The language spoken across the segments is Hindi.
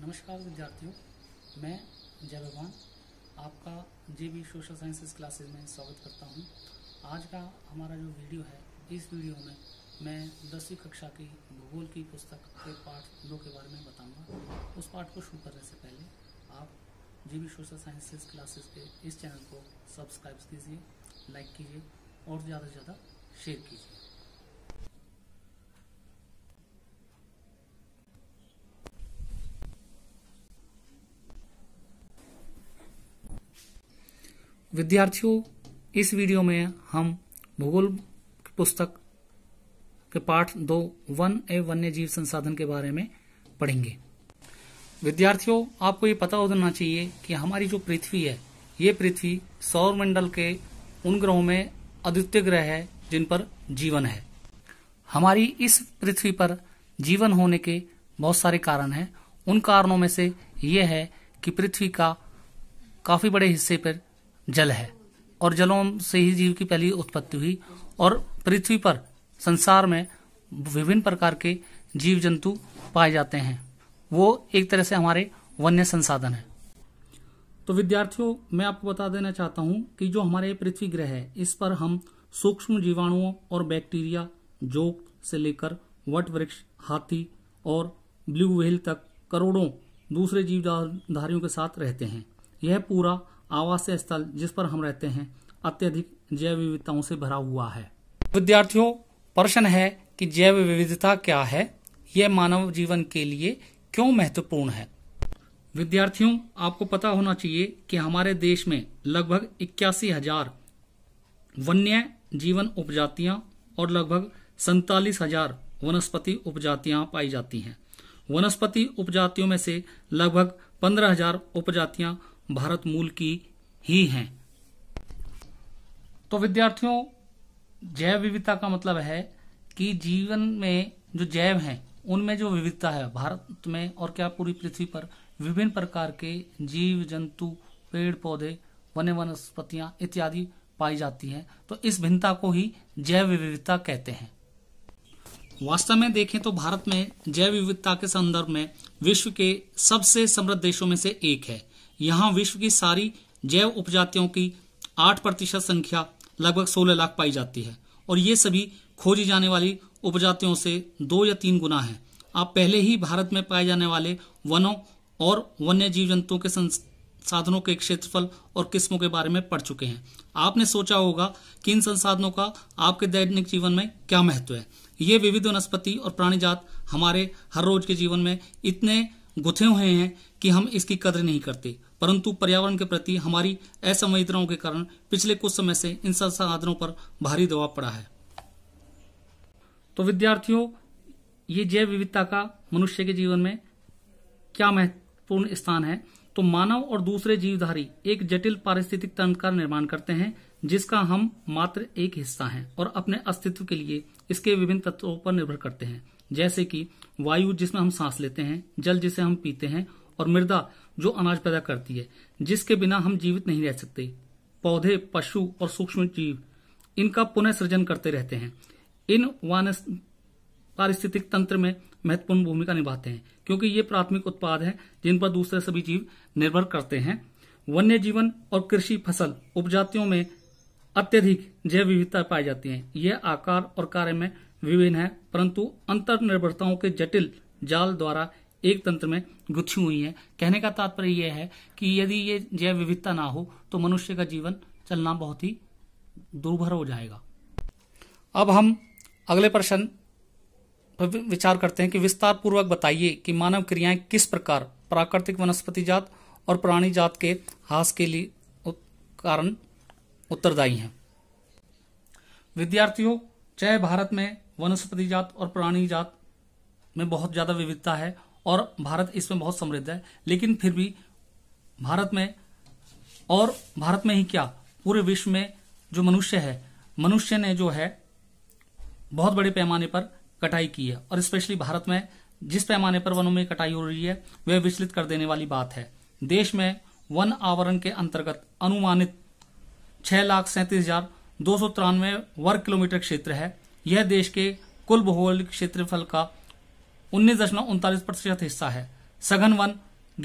नमस्कार विद्यार्थियों मैं जय भगवान आपका J B social sciences classes में स्वागत करता हूं। आज का हमारा जो वीडियो है इस वीडियो में मैं दसवीं कक्षा की भूगोल की पुस्तक के पाठ दो के बारे में बताऊंगा। उस पाठ को शुरू करने से पहले आप J B social sciences classes के इस चैनल को सब्सक्राइब कीजिए लाइक कीजिए और ज़्यादा से ज़्यादा शेयर कीजिए विद्यार्थियों इस वीडियो में हम भूगोल पुस्तक के पाठ दो वन एवं वन्य जीव संसाधन के बारे में पढ़ेंगे विद्यार्थियों आपको ये पता होना चाहिए कि हमारी जो पृथ्वी है ये पृथ्वी सौर मंडल के उन ग्रहों में अद्वितीय ग्रह है जिन पर जीवन है हमारी इस पृथ्वी पर जीवन होने के बहुत सारे कारण हैं उन कारणों में से ये है कि पृथ्वी का काफ़ी बड़े हिस्से पर जल है और जलों से ही जीव की पहली उत्पत्ति हुई और पृथ्वी पर संसार में विभिन्न प्रकार के जीव जंतु पाए जाते हैं वो एक तरह से हमारे वन्य संसाधन है तो विद्यार्थियों मैं आपको बता देना चाहता हूँ कि जो हमारे पृथ्वी ग्रह है इस पर हम सूक्ष्म जीवाणुओं और बैक्टीरिया जोक से लेकर वट वृक्ष हाथी और ब्लू व्हेल तक करोड़ों दूसरे जीवधारियों के साथ रहते हैं यह पूरा आवासीय स्थल जिस पर हम रहते हैं अत्यधिक जैव विविधताओं से भरा हुआ है विद्यार्थियों प्रश्न है कि जैव विविधता क्या है यह मानव जीवन के लिए क्यों महत्वपूर्ण है विद्यार्थियों आपको पता होना चाहिए कि हमारे देश में लगभग इक्यासी हजार वन्य जीवन उपजातियां और लगभग सैतालीस हजार वनस्पति उपजातियां पाई जाती हैं वनस्पति उपजातियों में से लगभग पंद्रह हजार उपजातियां भारत मूल की ही हैं तो विद्यार्थियों जैव विविधता का मतलब है कि जीवन में जो जैव हैं उनमें जो विविधता है भारत में और क्या पूरी पृथ्वी पर विभिन्न प्रकार के जीव जंतु पेड़ पौधे वन्य वनस्पतियां इत्यादि पाई जाती है तो इस भिन्नता को ही जैव विविधता कहते हैं वास्तव में देखें तो भारत में जैव विविधता के संदर्भ में विश्व के सबसे समृद्ध देशों में से एक है यहाँ विश्व की सारी जैव उपजातियों की आठ प्रतिशत संख्या लगभग सोलह लाख पाई जाती है और ये सभी खोजी जाने वाली उपजातियों से दो या तीन गुना है आप पहले ही भारत में पाए जाने वाले वनों और वन्य जीव जंतुओं के साधनों के क्षेत्रफल और किस्मों के बारे में पढ़ चुके हैं आपने सोचा होगा कि इन संसाधनों का आपके दैनिक जीवन में क्या महत्व है ये विविध वनस्पति और प्राणी जात हमारे हर रोज के जीवन में इतने गुथे हुए हैं कि हम इसकी कदर नहीं करते परंतु पर्यावरण के प्रति हमारी असंवेदनाओं के कारण पिछले कुछ समय से इन संसाधनों पर भारी दबाव पड़ा है तो विद्यार्थियों ये जैव विविधता का मनुष्य के जीवन में क्या महत्वपूर्ण स्थान है तो मानव और दूसरे जीवधारी एक जटिल पारिस्थितिक तंत्र का निर्माण करते हैं जिसका हम मात्र एक हिस्सा हैं और अपने अस्तित्व के लिए इसके विभिन्न तत्वों पर निर्भर करते हैं जैसे कि वायु जिसमें हम सांस लेते हैं जल जिसे हम पीते हैं और मृदा जो अनाज पैदा करती है जिसके बिना हम जीवित नहीं रह सकते पौधे पशु और सूक्ष्म जीव इनका पुनः सृजन करते रहते हैं इन वानस्पतिक पारिस्थितिक तंत्र में महत्वपूर्ण भूमिका निभाते हैं क्योंकि ये प्राथमिक उत्पाद हैं जिन पर दूसरे सभी जीव निर्भर करते हैं वन्य जीवन और कृषि फसल उपजातियों में अत्यधिक जैव विविधता पाई जाती है यह आकार और कार्य में विभिन्न है परंतु अंतर निर्भरताओं के जटिल जाल द्वारा एक तंत्र में गुथी हुई है कहने का तात्पर्य यह है कि यदि ये जैव विविधता ना हो तो मनुष्य का जीवन चलना बहुत ही दुर्भर हो जाएगा अब हम अगले प्रश्न विचार करते हैं कि विस्तार पूर्वक बताइए कि मानव क्रियाएं किस प्रकार प्राकृतिक वनस्पति जात और प्राणी जात के हास के लिए कारण उत्तरदायी हैं विद्यार्थियों चाहे भारत में वनस्पति जात और प्राणी जात में बहुत ज़्यादा विविधता है और भारत इसमें बहुत समृद्ध है लेकिन फिर भी भारत में और भारत में ही क्या पूरे विश्व में जो मनुष्य है मनुष्य ने जो है बहुत बड़े पैमाने पर कटाई की है और स्पेशली भारत में जिस पैमाने पर वनों में कटाई हो रही है वह विचलित कर देने वाली बात है देश में वन आवरण के अंतर्गत अनुमानित छह लाख सैंतीस हजार दो सौ तिरानवे वर्ग किलोमीटर क्षेत्र है यह देश के कुल भौगोलिक क्षेत्रफल का उन्नीस दशमलव उनतालीस प्रतिशत हिस्सा है सघन वन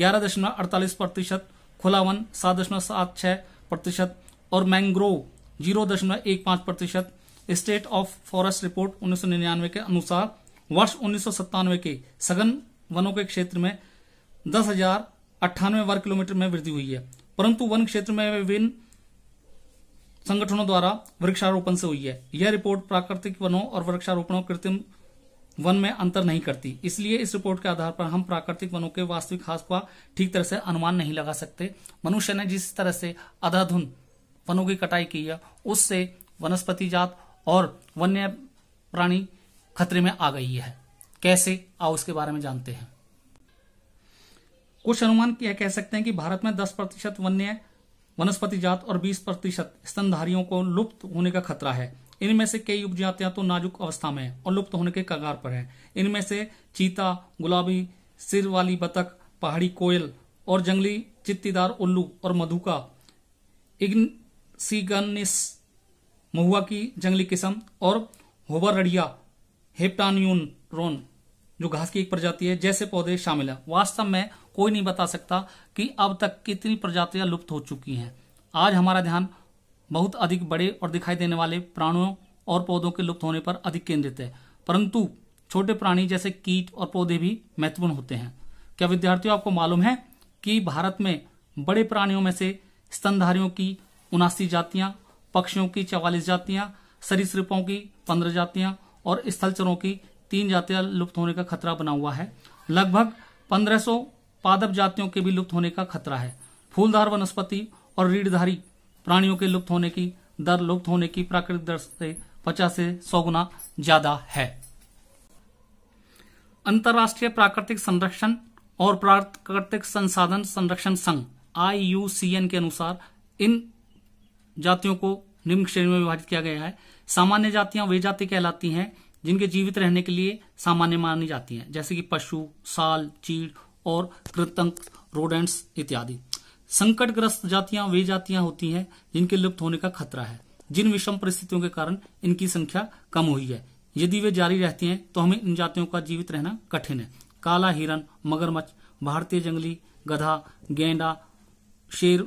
ग्यारह दशमलव अड़तालीस प्रतिशत खुला वन सात दशमलव सात छह प्रतिशत और मैंग्रोव जीरो दशमलव एक पांच प्रतिशत स्टेट ऑफ फॉरेस्ट रिपोर्ट 1999 के अनुसार वर्ष उन्नीस के सघन वनों के क्षेत्र में दस हजार अट्ठानवे वर्ग किलोमीटर में वृद्धि हुई है परंतु वन क्षेत्र में विभिन्न संगठनों द्वारा वृक्षारोपण से हुई है यह रिपोर्ट प्राकृतिक वनों और वृक्षारोपणों कृत्रिम वन में अंतर नहीं करती इसलिए इस रिपोर्ट के आधार पर हम प्राकृतिक वनों के वास्तविक हास का ठीक तरह से अनुमान नहीं लगा सकते मनुष्य ने जिस तरह से अधाधुन वनों की कटाई की है उससे वनस्पति जात और वन्य प्राणी खतरे में आ गई है कैसे आओ उसके बारे में जानते हैं कुछ अनुमान यह कह सकते हैं कि भारत में 10 प्रतिशत वन्य वनस्पति जात और 20 प्रतिशत स्तनधारियों को लुप्त होने का खतरा है इनमें से कई उपजातियां तो नाजुक अवस्था में और लुप्त होने के कगार पर हैं इनमें से चीता गुलाबी सिर वाली बतख पहाड़ी कोयल और जंगली चित्तीदार उल्लू और मधुका इग्न सीगनिस महुआ की जंगली किस्म और होबर रडिया हेप्टान्यूनरोन जो घास की एक प्रजाति है जैसे पौधे शामिल है वास्तव में कोई नहीं बता सकता कि अब तक कितनी प्रजातियां लुप्त हो चुकी हैं आज हमारा ध्यान बहुत अधिक बड़े और दिखाई देने वाले प्राणियों और पौधों के लुप्त होने पर अधिक केंद्रित है परंतु छोटे प्राणी जैसे कीट और पौधे भी महत्वपूर्ण होते हैं क्या विद्यार्थियों आपको मालूम है कि भारत में बड़े प्राणियों में से स्तनधारियों की उनासी जातियां पक्षियों की चवालीस जातियां सरीसृपों की पंद्रह जातियां और स्थलचरों की तीन जातियां लुप्त होने का खतरा बना हुआ है लगभग पंद्रह पादप जातियों के भी लुप्त होने का खतरा है फूलधार वनस्पति और रीढ़धारी प्राणियों के लुप्त होने की दर लुप्त होने की प्राकृतिक दर से पचास से सौ गुना ज्यादा है अंतर्राष्ट्रीय प्राकृतिक संरक्षण और प्राकृतिक संसाधन संरक्षण संघ आई के अनुसार इन जातियों को निम्न श्रेणी में विभाजित किया गया है सामान्य जातियां वे जाति कहलाती हैं जिनके जीवित रहने के लिए सामान्य मानी जाती हैं जैसे कि पशु साल चीड़ और कृतंक रोडेंट्स इत्यादि संकटग्रस्त जातियां वे जातियां होती हैं जिनके लुप्त होने का खतरा है जिन विषम परिस्थितियों के कारण इनकी संख्या कम हुई है यदि वे जारी रहती हैं तो हमें इन जातियों का जीवित रहना कठिन है काला हिरन मगरमच्छ भारतीय जंगली गधा गेंडा शेर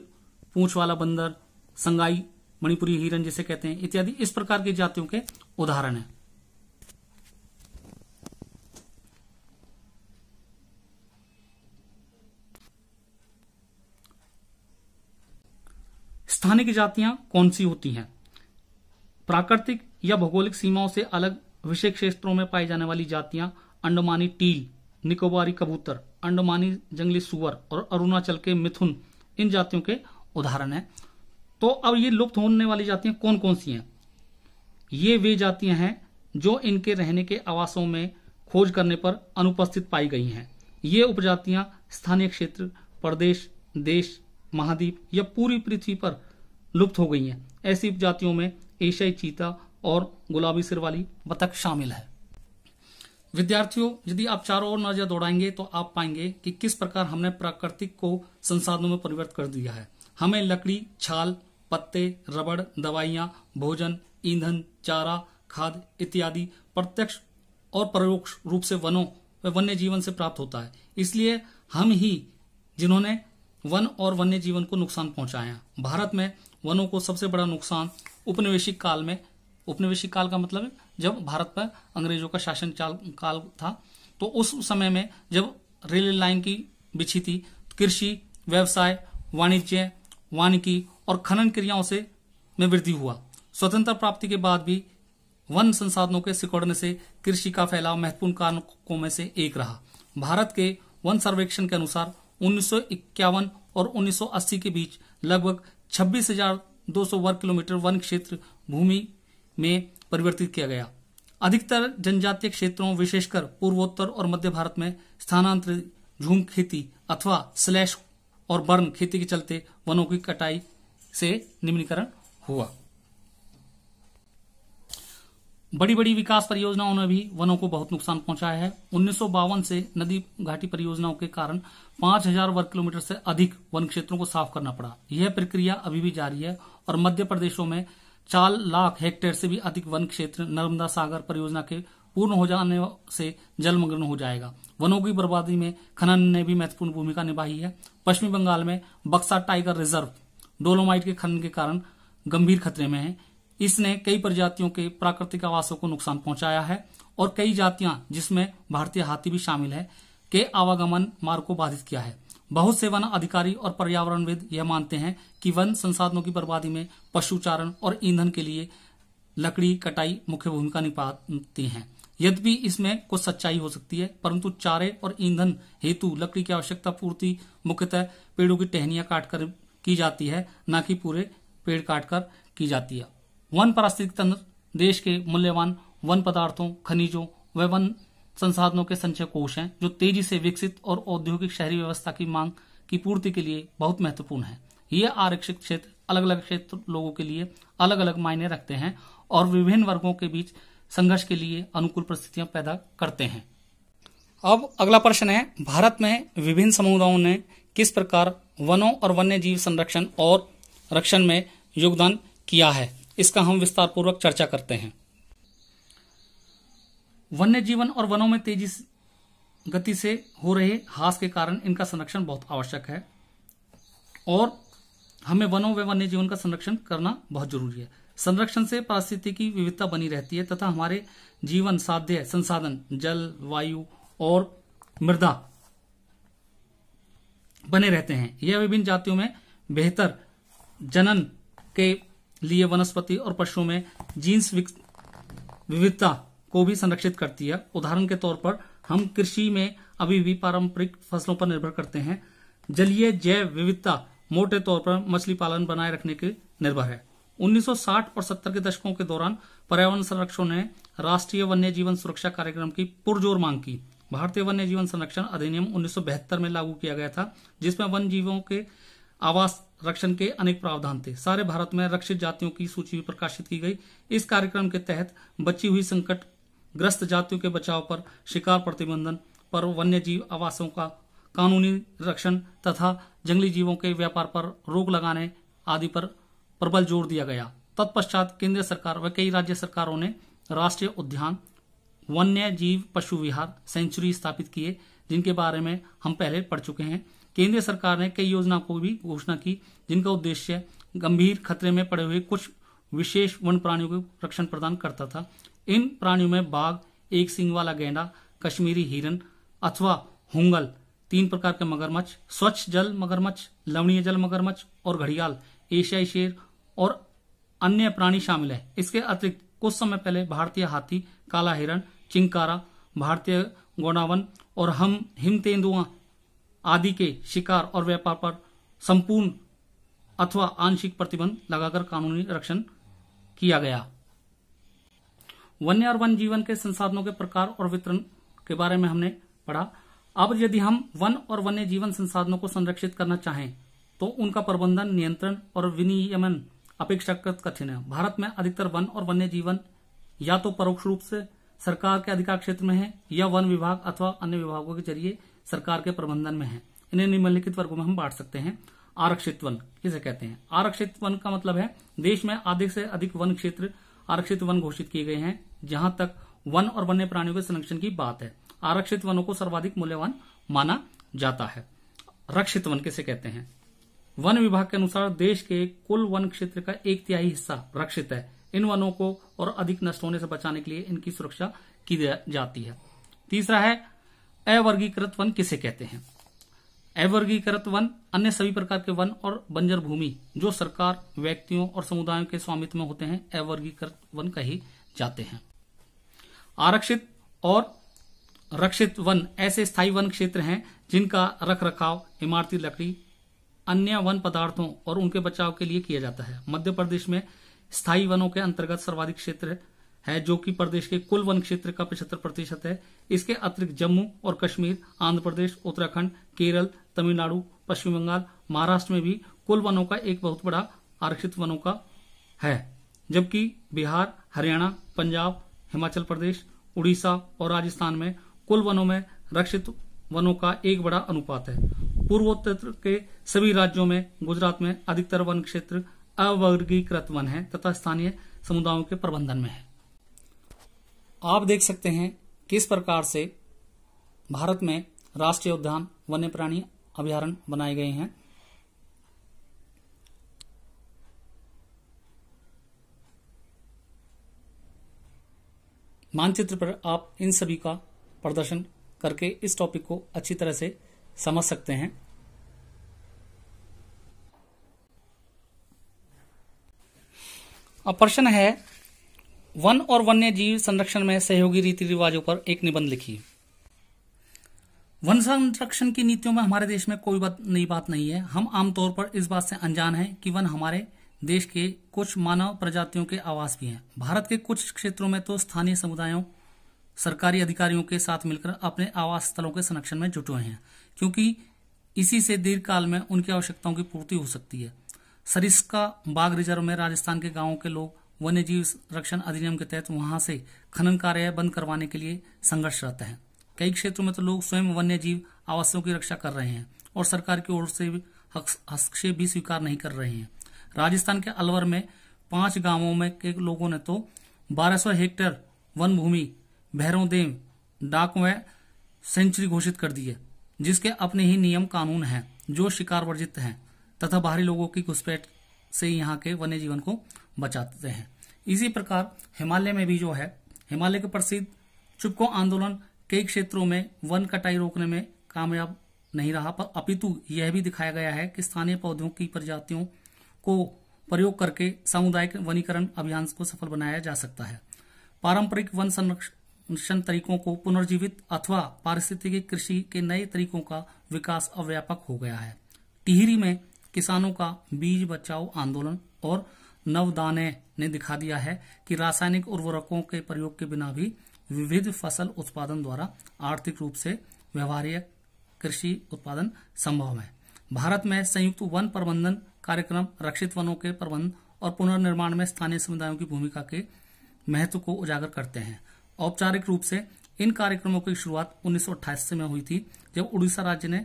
पूछ वाला बंदर संगाई मणिपुरी हिरन जिसे कहते हैं इत्यादि इस प्रकार की जातियों के उदाहरण है स्थानिक जातियां कौन सी होती हैं प्राकृतिक या भौगोलिक सीमाओं से अलग विषय क्षेत्रों में पाई जाने वाली जातियां अंडमानी टील निकोबारी कबूतर अंडमानी जंगली सुअर और अरुणाचल के मिथुन इन जातियों के उदाहरण हैं तो अब ये लुप्त होने वाली जातियां कौन कौन सी हैं ये वे जातियां हैं जो इनके रहने के आवासों में खोज करने पर अनुपस्थित पाई गई हैं ये उपजातियां स्थानीय क्षेत्र प्रदेश देश महाद्वीप या पूरी पृथ्वी पर लुप्त हो गई हैं ऐसी उपजातियों में एशियाई चीता और गुलाबी सिर वाली बतख शामिल है विद्यार्थियों यदि आप चारों ओर नजर दौड़ाएंगे तो आप पाएंगे कि किस प्रकार हमने प्राकृतिक को संसाधनों में परिवर्तित कर दिया है हमें लकड़ी छाल पत्ते रबड़ दवाइयाँ भोजन ईंधन चारा खाद इत्यादि प्रत्यक्ष और परोक्ष रूप से वनों व वन्य जीवन से प्राप्त होता है इसलिए हम ही जिन्होंने वन और वन्य जीवन को नुकसान पहुंचाया भारत में वनों को सबसे बड़ा नुकसान उपनिवेशिक काल में उपनिवेशिक काल का मतलब है जब भारत पर अंग्रेजों का शासन काल था तो उस समय में जब रेल लाइन की बिछी थी कृषि व्यवसाय वाणिज्य वानिकी और खनन क्रियाओं से में वृद्धि हुआ स्वतंत्रता प्राप्ति के बाद भी वन संसाधनों के सिकुड़ने से कृषि का फैलाव महत्वपूर्ण कारणों में से एक रहा भारत के वन सर्वेक्षण के अनुसार उन्नीस और 1980 के बीच लगभग 26,200 वर्ग किलोमीटर वन क्षेत्र भूमि में परिवर्तित किया गया अधिकतर जनजातीय क्षेत्रों विशेषकर पूर्वोत्तर और मध्य भारत में स्थानांतरित झूम खेती अथवा स्लैश और बर्न खेती के चलते वनों की कटाई से निम्नीकरण हुआ बड़ी बड़ी विकास परियोजनाओं ने भी वनों को बहुत नुकसान पहुंचाया है उन्नीस से नदी घाटी परियोजनाओं के कारण 5000 वर्ग किलोमीटर से अधिक वन क्षेत्रों को साफ करना पड़ा यह प्रक्रिया अभी भी जारी है और मध्य प्रदेशों में चार लाख हेक्टेयर से भी अधिक वन क्षेत्र नर्मदा सागर परियोजना के पूर्ण हो जाने से जलमग्न हो जाएगा वनों की बर्बादी में खनन ने भी महत्वपूर्ण भूमिका निभाई है पश्चिमी बंगाल में बक्सा टाइगर रिजर्व डोलोमाइट के खनन के कारण गंभीर खतरे में है इसने कई प्रजातियों के प्राकृतिक आवासों को नुकसान पहुंचाया है और कई जातियां जिसमें भारतीय हाथी भी शामिल है के आवागमन मार्ग को बाधित किया है बहुत से वन अधिकारी और पर्यावरणविद यह मानते हैं कि वन संसाधनों की बर्बादी में पशुचारण और ईंधन के लिए लकड़ी कटाई मुख्य भूमिका निभाती है यद्यपि इसमें कुछ सच्चाई हो सकती है परंतु चारे और ईंधन हेतु लकड़ी की आवश्यकता पूर्ति मुख्यतः पेड़ों की टहनियां काटकर की जाती है न कि पूरे पेड़ काटकर की जाती है वन पारिस्थितिक तंत्र देश के मूल्यवान वन पदार्थों खनिजों व वन संसाधनों के संचय कोष हैं जो तेजी से विकसित और औद्योगिक शहरी व्यवस्था की मांग की पूर्ति के लिए बहुत महत्वपूर्ण है ये आरक्षित क्षेत्र अलग अलग क्षेत्र लोगों के लिए अलग अलग मायने रखते हैं और विभिन्न वर्गों के बीच संघर्ष के लिए अनुकूल परिस्थितियां पैदा करते हैं अब अगला प्रश्न है भारत में विभिन्न समुदायों ने किस प्रकार वनों और वन्य जीव संरक्षण और रक्षण में योगदान किया है इसका हम विस्तार पूर्वक चर्चा करते हैं वन्य जीवन और वनों में तेजी गति से हो रहे हास के कारण इनका संरक्षण बहुत आवश्यक है और हमें वनों व वन्य जीवन का संरक्षण करना बहुत जरूरी है संरक्षण से पारिस्थितिकी की विविधता बनी रहती है तथा हमारे जीवन साध्य संसाधन जल वायु और मृदा बने रहते हैं यह विभिन्न जातियों में बेहतर जनन के लिए वनस्पति और पशुओं में जीन्स विविधता को भी संरक्षित करती है उदाहरण के तौर पर हम कृषि में अभी भी पारंपरिक फसलों पर निर्भर करते हैं जलीय जैव विविधता मोटे तौर पर मछली पालन बनाए रखने के निर्भर है 1960 और 70 के दशकों के दौरान पर्यावरण संरक्षण ने राष्ट्रीय वन्य जीवन सुरक्षा कार्यक्रम की पुरजोर मांग की भारतीय वन्य जीवन संरक्षण अधिनियम उन्नीस में लागू किया गया था जिसमें वन जीवों के आवास रक्षण के अनेक प्रावधान थे सारे भारत में रक्षित जातियों की सूची भी प्रकाशित की गई इस कार्यक्रम के तहत बची हुई संकट ग्रस्त जातियों के बचाव पर शिकार प्रतिबंधन पर वन्य जीव आवासों का कानूनी रक्षण तथा जंगली जीवों के व्यापार पर रोक लगाने आदि पर प्रबल जोर दिया गया तत्पश्चात केंद्र सरकार व कई राज्य सरकारों ने राष्ट्रीय उद्यान वन्य जीव पशु विहार सेंचुरी स्थापित किए जिनके बारे में हम पहले पढ़ चुके हैं केंद्र सरकार ने कई योजनाओं को भी घोषणा की जिनका उद्देश्य गंभीर खतरे में पड़े हुए कुछ विशेष वन प्राणियों को रक्षण प्रदान करता था इन प्राणियों में बाघ एक सिंग वाला गेंडा कश्मीरी हिरन अथवा हुंगल तीन प्रकार के मगरमच्छ स्वच्छ जल मगरमच्छ लवणीय जल मगरमच्छ और घड़ियाल एशियाई शेर और अन्य प्राणी शामिल है इसके अतिरिक्त कुछ समय पहले भारतीय हाथी काला हिरण चिंकारा भारतीय गोनावन और हम हिम तेंदुआ आदि के शिकार और व्यापार पर संपूर्ण अथवा आंशिक प्रतिबंध लगाकर कानूनी रक्षण किया गया वन्य और वन जीवन के संसाधनों के प्रकार और वितरण के बारे में हमने पढ़ा अब यदि हम वन और वन्य जीवन संसाधनों को संरक्षित करना चाहें तो उनका प्रबंधन नियंत्रण और विनियमन अपेक्षाकृत कठिन है भारत में अधिकतर वन और वन्य जीवन या तो परोक्ष रूप से सरकार के अधिकार क्षेत्र में है या वन विभाग अथवा अन्य विभागों के जरिए सरकार के प्रबंधन में है इन्हें निम्नलिखित वर्गों में हम बांट सकते हैं आरक्षित वन किसे कहते हैं आरक्षित वन का मतलब है देश में आधे से अधिक वन क्षेत्र आरक्षित वन घोषित किए गए हैं जहां तक वन और वन्य प्राणियों के संरक्षण की बात है आरक्षित वनों को सर्वाधिक मूल्यवान माना जाता है रक्षित वन किसे कहते हैं वन विभाग के अनुसार देश के कुल वन क्षेत्र का एक तिहाई हिस्सा रक्षित है इन वनों को और अधिक नष्ट होने से बचाने के लिए इनकी सुरक्षा की जाती है तीसरा है अवर्गीकृत वन किसे कहते हैं अवर्गीकृत वन अन्य सभी प्रकार के वन और बंजर भूमि जो सरकार व्यक्तियों और समुदायों के स्वामित्व में होते हैं अवर्गीकृत वन कही जाते हैं आरक्षित और रक्षित वन ऐसे स्थायी वन क्षेत्र हैं जिनका रख रखाव इमारती लकड़ी अन्य वन पदार्थों और उनके बचाव के लिए किया जाता है मध्य प्रदेश में स्थायी वनों के अंतर्गत सर्वाधिक क्षेत्र है जो कि प्रदेश के कुल वन क्षेत्र का पचहत्तर प्रतिशत है इसके अतिरिक्त जम्मू और कश्मीर आंध्र प्रदेश उत्तराखंड केरल तमिलनाडु पश्चिम बंगाल महाराष्ट्र में भी कुल वनों का एक बहुत बड़ा आरक्षित वनों का है जबकि बिहार हरियाणा पंजाब हिमाचल प्रदेश उड़ीसा और राजस्थान में कुल वनों में रक्षित वनों का एक बड़ा अनुपात है पूर्वोत्तर के सभी राज्यों में गुजरात में अधिकतर वन क्षेत्र अवर्गीकृत वन है तथा स्थानीय समुदायों के प्रबंधन में है आप देख सकते हैं किस प्रकार से भारत में राष्ट्रीय उद्यान वन्य प्राणी अभ्यारण बनाए गए हैं मानचित्र पर आप इन सभी का प्रदर्शन करके इस टॉपिक को अच्छी तरह से समझ सकते हैं अब प्रश्न है वन और वन्य जीव संरक्षण में सहयोगी रीति रिवाजों पर एक निबंध लिखिए वन संरक्षण की नीतियों में हमारे देश में कोई बात नई बात नहीं है हम आमतौर पर इस बात से अनजान हैं कि वन हमारे देश के कुछ मानव प्रजातियों के आवास भी हैं भारत के कुछ क्षेत्रों में तो स्थानीय समुदायों सरकारी अधिकारियों के साथ मिलकर अपने आवास स्थलों के संरक्षण में जुटे हुए हैं क्योंकि इसी से दीर्घकाल में उनकी आवश्यकताओं की पूर्ति हो सकती है सरिस्का बाघ रिजर्व में राजस्थान के गांवों के लोग वन्य जीव रक्षण अधिनियम के तहत वहां से खनन कार्य बंद करवाने के लिए संघर्षरत हैं कई क्षेत्रों में तो लोग स्वयं वन्य जीव आवासों की रक्षा कर रहे हैं और सरकार की ओर से हस्तक्षेप भी स्वीकार नहीं कर रहे हैं राजस्थान के अलवर में पांच गांवों में के लोगों ने तो 1200 हेक्टेयर वन भूमि भैरोदेव डाक सेंचुरी घोषित कर दी है जिसके अपने ही नियम कानून हैं जो शिकार वर्जित हैं तथा बाहरी लोगों की घुसपैठ से यहाँ के वन्य जीवन को बचाते हैं इसी प्रकार हिमालय में भी जो है हिमालय के प्रसिद्ध चुपको आंदोलन कई क्षेत्रों में वन कटाई रोकने में कामयाब नहीं रहा पर अपितु यह भी दिखाया गया है कि स्थानीय पौधों की प्रजातियों को प्रयोग करके सामुदायिक वनीकरण अभियान को सफल बनाया जा सकता है पारंपरिक वन संरक्षण तरीकों को पुनर्जीवित अथवा पारिस्थितिकी कृषि के नए तरीकों का विकास अव्यापक हो गया है टिहरी में किसानों का बीज बचाओ आंदोलन और नवदाने ने दिखा दिया है कि रासायनिक उर्वरकों के प्रयोग के बिना भी विविध फसल उत्पादन द्वारा आर्थिक रूप से व्यवहार्य कृषि उत्पादन संभव है भारत में संयुक्त वन प्रबंधन कार्यक्रम रक्षित वनों के प्रबंध और पुनर्निर्माण में स्थानीय समुदायों की भूमिका के महत्व को उजागर करते हैं औपचारिक रूप से इन कार्यक्रमों की शुरुआत उन्नीस में हुई थी जब उड़ीसा राज्य ने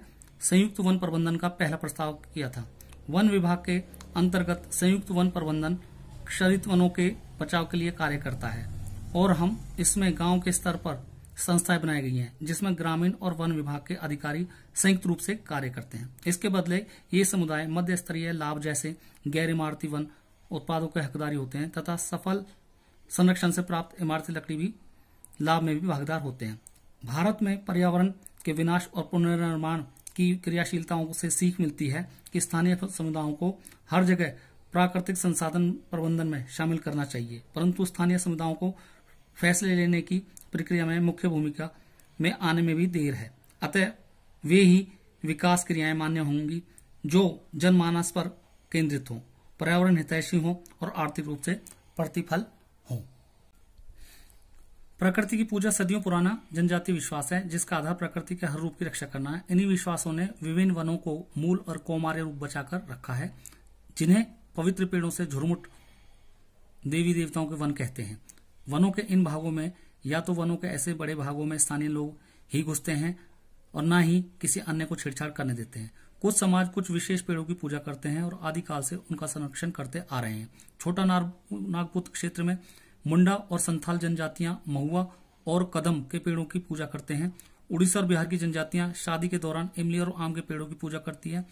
संयुक्त वन प्रबंधन का पहला प्रस्ताव किया था वन विभाग के अंतर्गत संयुक्त वन प्रबंधन क्षरित वनों के बचाव के लिए कार्य करता है और हम इसमें गांव के स्तर पर संस्थाएं बनाई गई हैं जिसमें ग्रामीण और वन विभाग के अधिकारी संयुक्त रूप से कार्य करते हैं इसके बदले ये समुदाय मध्य स्तरीय लाभ जैसे गैर इमारती वन उत्पादों के हकदारी होते हैं तथा सफल संरक्षण से प्राप्त इमारती लकड़ी भी लाभ में भी भागीदार होते हैं भारत में पर्यावरण के विनाश और पुनर्निर्माण की क्रियाशीलताओं से सीख मिलती है कि स्थानीय समुदायों को हर जगह प्राकृतिक संसाधन प्रबंधन में शामिल करना चाहिए परंतु स्थानीय समुदायों को फैसले लेने की प्रक्रिया में मुख्य भूमिका में आने में भी देर है अतः वे ही विकास क्रियाएं मान्य होंगी जो जनमानस पर केंद्रित हों पर्यावरण हितैषी हों और आर्थिक रूप से प्रतिफल प्रकृति की पूजा सदियों पुराना जनजातीय विश्वास है जिसका आधार प्रकृति के हर रूप की रक्षा करना है इन्हीं विश्वासों ने विभिन्न वनों को मूल और कौमार्य रूप बचाकर रखा है जिन्हें पवित्र पेड़ों से झुरमुट देवी देवताओं के वन कहते हैं वनों के इन भागों में या तो वनों के ऐसे बड़े भागों में स्थानीय लोग ही घुसते हैं और न ही किसी अन्य को छेड़छाड़ करने देते हैं कुछ समाज कुछ विशेष पेड़ों की पूजा करते हैं और आदिकाल से उनका संरक्षण करते आ रहे हैं छोटा नागपुत क्षेत्र में मुंडा और संथाल जनजातियां महुआ और कदम के पेड़ों की पूजा करते हैं उड़ीसा और बिहार की जनजातियां शादी के दौरान इमली और आम के पेड़ों की पूजा करती है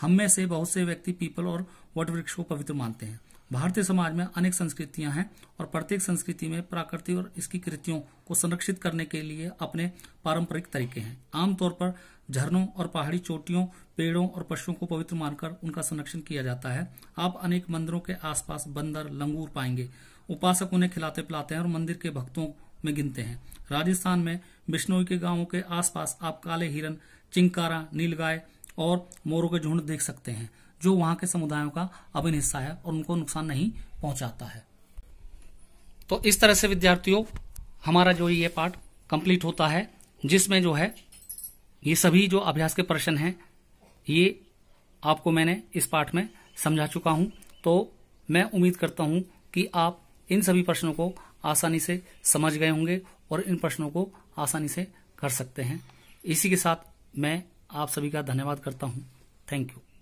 हम में से बहुत से व्यक्ति पीपल और वट वृक्ष को पवित्र मानते हैं भारतीय समाज में अनेक संस्कृतियां हैं और प्रत्येक संस्कृति में प्राकृतिक और इसकी कृतियों को संरक्षित करने के लिए अपने पारंपरिक तरीके हैं आमतौर पर झरनों और पहाड़ी चोटियों पेड़ों और पशुओं को पवित्र मानकर उनका संरक्षण किया जाता है आप अनेक मंदिरों के आसपास बंदर लंगूर पाएंगे उपासक उन्हें खिलाते पिलाते हैं और मंदिर के भक्तों में गिनते हैं राजस्थान में बिश्नोई के गांवों के आसपास आप काले हिरन चिंकारा नीलगाय और मोरों के झुंड देख सकते हैं जो वहां के समुदायों का अभिन्न हिस्सा है और उनको नुकसान नहीं पहुंचाता है तो इस तरह से विद्यार्थियों हमारा जो ये पार्ट कंप्लीट होता है जिसमें जो है ये सभी जो अभ्यास के प्रश्न हैं ये आपको मैंने इस पाठ में समझा चुका हूं तो मैं उम्मीद करता हूं कि आप इन सभी प्रश्नों को आसानी से समझ गए होंगे और इन प्रश्नों को आसानी से कर सकते हैं इसी के साथ मैं आप सभी का धन्यवाद करता हूँ थैंक यू